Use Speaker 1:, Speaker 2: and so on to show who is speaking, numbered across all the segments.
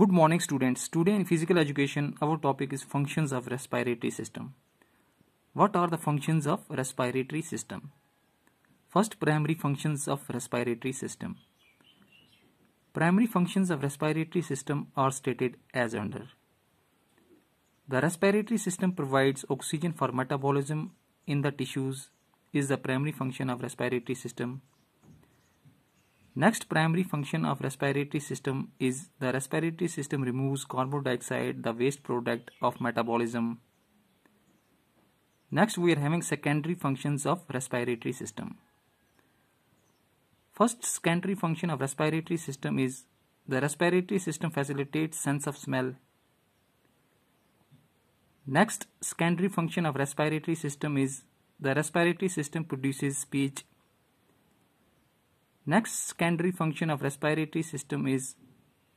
Speaker 1: Good morning students. Today in physical education our topic is functions of respiratory system. What are the functions of respiratory system? First primary functions of respiratory system. Primary functions of respiratory system are stated as under. The respiratory system provides oxygen for metabolism in the tissues is the primary function of respiratory system Next primary function of respiratory system is the respiratory system removes carbon dioxide, the waste product of metabolism. Next we are having secondary functions of respiratory system. First secondary function of respiratory system is the respiratory system facilitates sense of smell. Next secondary function of respiratory system is the respiratory system produces speech Next secondary function of respiratory system is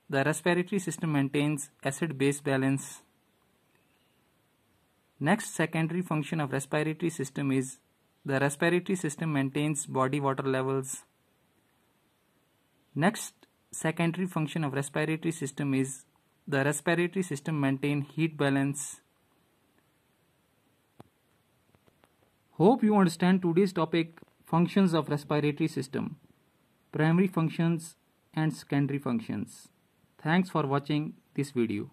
Speaker 1: the respiratory system maintains acid base balance. Next secondary function of respiratory system is the respiratory system maintains body water levels. Next secondary function of respiratory system is the respiratory system maintain heat balance. Hope you understand today's topic functions of respiratory system primary functions and secondary functions. Thanks for watching this video.